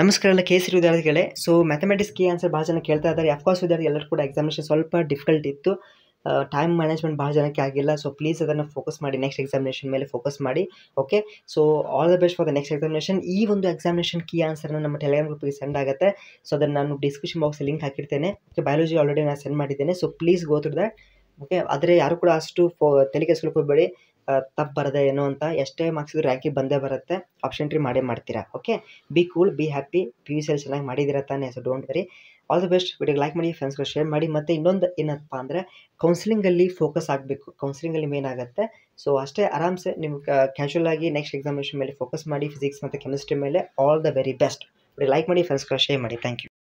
ನಮಸ್ಕಾರ ಎಲ್ಲ ಕೇಸರಿ ವಿದ್ಯಾರ್ಥಿಗಳೇ ಸೊ ಮ್ಯಾಥಮೆಟಿಕ್ಸ್ ಕೀ ಆನ್ಸರ್ ಭಾಳ ಜನ ಕೇಳ್ತಾ ಇದ್ದಾರೆ ಅಫ್ಕೋರ್ಸ್ ವಿದ್ಯಾರ್ಥಿ ಎಲ್ಲರೂ ಕೂಡ ಎಕ್ಸಾಮಿನೇಷನ್ ಸ್ವಲ್ಪ ಡಿಫಿಕಲ್ಟ್ ಇತ್ತು ಟೈಮ್ ಮ್ಯಾನೇಜ್ಮೆಂಟ್ ಭಾಳ ಜನಕ್ಕೆ ಆಗಿಲ್ಲ ಸೊ ಪ್ಲೀಸ್ ಅದನ್ನು ಫೋಕಸ್ ಮಾಡಿ ನೆಕ್ಸ್ಟ್ ಎಕ್ಸಾಮಿನೇಷನ್ ಮೇಲೆ ಫೋಕಸ್ ಮಾಡಿ okay so all the best for the next examination ಈ ಒಂದು ಎಕ್ಸಾಮಿನೇಷನ್ ಕೀ ಆನ್ಸರ್ನ ನಮ್ಮ ಟೆಲಿಗ್ರಾಮ್ ಗ್ರೂಪಿಗೆ ಸೆಂಡ್ ಆಗುತ್ತೆ ಸೊ ಅದನ್ನು ನಾನು ಡಿಸ್ಕ್ರಿಪ್ಷನ್ ಬಾಕ್ಸ್ ಲಿಂಕ್ ಹಾಕಿರ್ತೇನೆ ಓಕೆ ಬಯಾಲಜಿ ಆಲ್ರೆಡಿ ನಾನು ಸೆಂಡ್ ಮಾಡಿದ್ದೇನೆ so please go that okay ಆದರೆ ಯಾರು ಕೂಡ ಅಷ್ಟು ಫೋ ತಲೆಕೆಡಿಸ್ಕೊಳ್ಕೋಬೇಡಿ ತಪ್ಪು ಬರದೆ ಏನೋ ಅಂತ ಎಷ್ಟೇ ಮಾರ್ಕ್ಸ್ ರ್ಯಾಂಕಿಗೆ ಬಂದೇ ಬರುತ್ತೆ ಆಪ್ಷನ್ ಟ್ರಿ ಮಾಡೇ ಮಾಡ್ತೀರಾ okay be cool be happy P U ಸಿಯಲ್ಲಿ ಚೆನ್ನಾಗಿ ಮಾಡಿದ್ದೀರಾ ತಾನೆ so don't worry all the best ವಿಡಿಯೋಗೆ ಲೈಕ್ ಮಾಡಿ ಫ್ರೆಂಡ್ಸ್ಗಳು ಶೇರ್ ಮಾಡಿ ಮತ್ತೆ ಇನ್ನೊಂದು ಏನಪ್ಪ ಅಂದರೆ ಕೌನ್ಸಿಲಿಂಗಲ್ಲಿ ಫೋಕಸ್ ಆಗಬೇಕು ಕೌನ್ಸಿಲಿಂಗಲ್ಲಿ ಮೇನ್ ಆಗುತ್ತೆ ಸೊ ಅಷ್ಟೇ ಆರಾಮ್ಸೆ ನಿಮ್ಗೆ ಕ್ಯಾಶುವಲ್ ಆಗಿ ನೆಕ್ಸ್ಟ್ ಎಕ್ಸಾಮಿನೇಷನ್ ಮೇಲೆ ಫೋಕಸ್ ಮಾಡಿ ಫಿಸಿಕ್ಸ್ ಮತ್ತು ಕೆಮಿಸ್ಟ್ರಿ ಮೇಲೆ all the very best video like ಮಾಡಿ ಫ್ರೆಂಡ್ಸ್ಗಳು ಶೇರ್ ಮಾಡಿ ಥ್ಯಾಂಕ್ ಯು